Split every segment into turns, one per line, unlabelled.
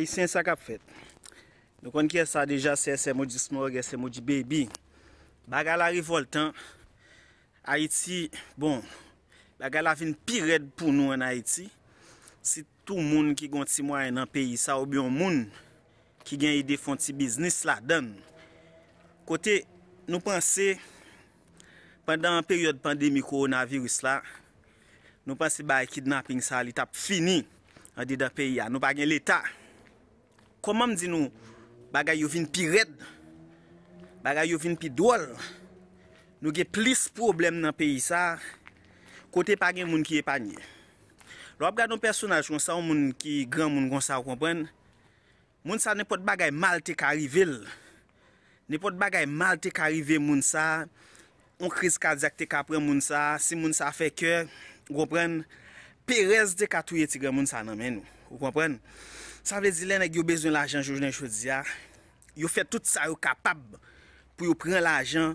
Aitien sa kap fet, nou kon kye sa deja se se mo di smor, se se mo di bebi, baga la rivoltan, aiti, bon, baga la vin pired pou nou an aiti, si tou moun ki gonti mway nan peyi, sa oubyon moun ki gen yi defonti biznis la dan. Kote nou panse, pandan an peryode pandemi kou nan virus la, nou panse baga kidnapping sa li tap fini an didan peyi ya, nou bagen l'eta. Komanm di nou bagay yuvin pi red, bagay yuvin pi dwol, nou ge plis problem nan peyi sa, kote pagen moun ki epanye. Lo ap gado personaj moun sa ou moun ki gran moun moun sa ou kompren, moun sa nepot bagay malte karive l. Nepot bagay malte karive moun sa, ou kriz kajak te kapren moun sa, si moun sa fe kyo, kompren, pe rez de katouye ti gen moun sa nan men nou. Ou kompren, sa vle zile nè gyo bezoun l'ajan jounen joudi ya, yo fè tout sa yo kapab pou yo pren l'ajan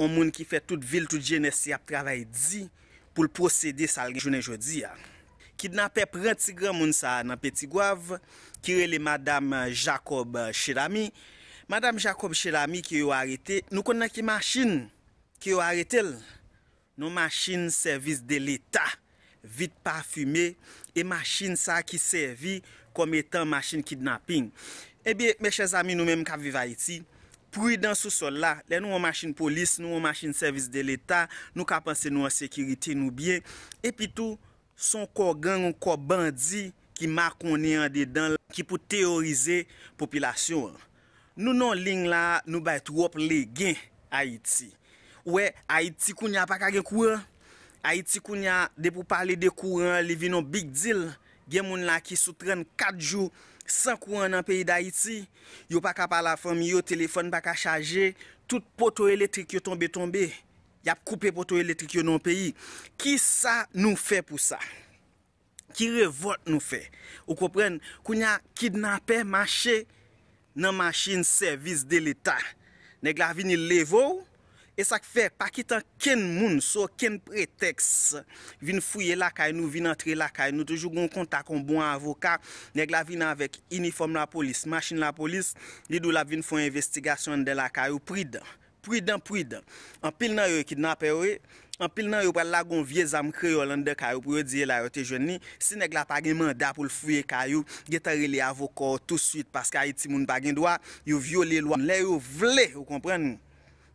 ou moun ki fè tout vil tout jene si ap travay di pou l'prosede sa lren jounen joudi ya. Ki dnape prantigran moun sa nan Petigwav, kire le Madame Jacob Chirami. Madame Jacob Chirami ki yo arete, nou konnen ki masin ki yo arete l, nou masin servis de l'Etat. Vit pa fume, e machin sa ki servi kom etan machin kidnapping. Ebi, eh meche zami nou menm ka viv Haiti, proui dans sou sol la, le nou an machin polis, nou an machin servis de l'Etat, nou ka panse nou an sekiriti nou bien, epi tou, son kor gang, kon kor bandi, ki makon ni an dedan, ki pou teorize popilasyon. Nou nan ling la, nou bayt wop le gen Haiti. Ou e, Haiti kou nyapak a gen kou an, Haiti koun ya, de pou pali de kouran, li vi nou big deal. Gen moun la ki sutren 4 jou, 5 kouran nan peyi da Haiti. Yo pa ka pala fami, yo telefon pa ka chaje. Tout poto elektrik yo tombe tombe. Yap koupe poto elektrik yo nan peyi. Ki sa nou fe pou sa? Ki revote nou fe? Ou kopren, koun ya kidnapè mache nan machine service de l'Etat. Neg la vi ni levou. E sak fe, pa kitan ken moun so ken preteks vin fuyye lakay nou, vin antre lakay nou, toujou goun kontak kon bon avokat, neg la vin avèk uniform la polis, machin la polis, li dou la vin fwen investigasyon de lakay ou pridan, pridan, pridan. An pil nan yo e kidnapè we, an pil nan yo pral lagon vie zam kre yon lande lakay ou, pou yo diye la yote jouni, si neg la pagin man da pou l fuyye lakay ou, getare le avokat ou tout suite, paska yi ti moun pagin dwa, yo vyo le lwa. Le yo vle, yo kompren nou.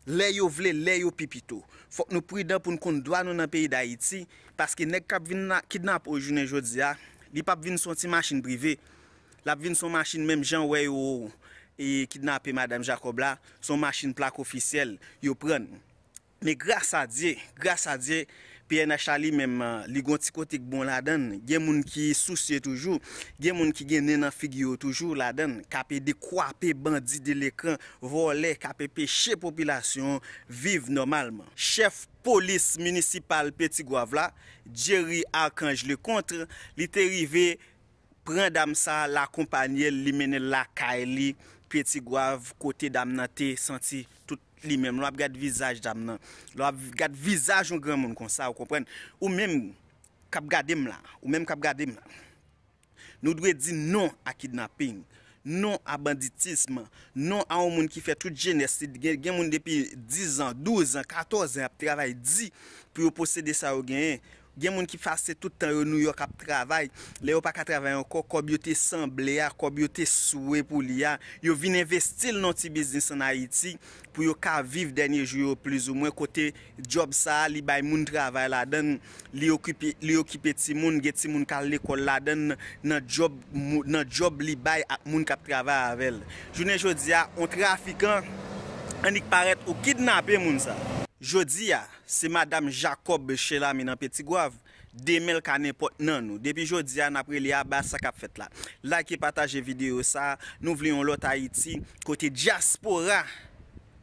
Le yo vle, le yo pipito Fok nou pri den pou nou kondwa nou nan peyi da iti Paske nek kap vin na kidnap ou jounen jodi ya Li pap vin son ti masin brive Lap vin son masin menm jan wey ou E kidnap e madame Jacob la Son masin plak ofisiel Yo pren Me grasa diye, grasa diye PNH euh, li menman li gonti kotik bon la den, gen moun ki souciye toujou, gen moun ki gen nenan figyo toujou la den, kape dekwape bandi de lekran, vole, kape peche popilasyon, vive nomalman. Chef polis municipal Petigwav la, Jerry Arkange le kontre, li te rive pren dam sa la kompanyel li mene la kaeli Petigwav kote dam nan te senti tout. li menm, lo ap gade vizaj dam nan, lo ap gade vizaj yon gran moun kon sa, ou kompren, ou menm kap gade m la, ou menm kap gade m la. Nou dwe di non a kidnapping, non a banditisme, non a yon moun ki fè tout geneste, gen moun depi 10 an, 12 an, 14 an ap travay di pou yon posede sa ou genye, Gen moun ki fase tout tan yo nou yo kap travay, le yo pa kap travay anko, kob yo te sanble ya, kob yo te souwe pou li ya. Yo vin investil nan ti biznis an Haiti pou yo ka viv denye juyo pliz ou mwen. Kote job sa li bay moun travay la den, li okipe ti moun, ge ti moun kal le kol la den nan job li bay ap moun kap travay avel. Jounen jodi ya, an trafikan, an dik paret ou kidnape moun sa. Jodi ya, se madame Jacob beche la mi nan peti gwav, demel ka nepot nan nou. Depi jodi ya, napre li a basa kap fet la. Like e pataje video sa. Nou vle yon lot a iti. Kote diaspora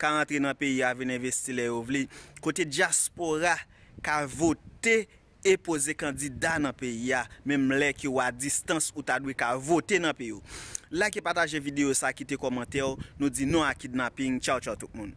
ka antre nan peyi a venen vesti le ou vle. Kote diaspora ka vote e pose kandida nan peyi a. Memle ki ou a distans ou tadwe ka vote nan peyi ou. Like e pataje video sa, kite komante ou. Nou di nou a kidnaping. Chow chow tout moun.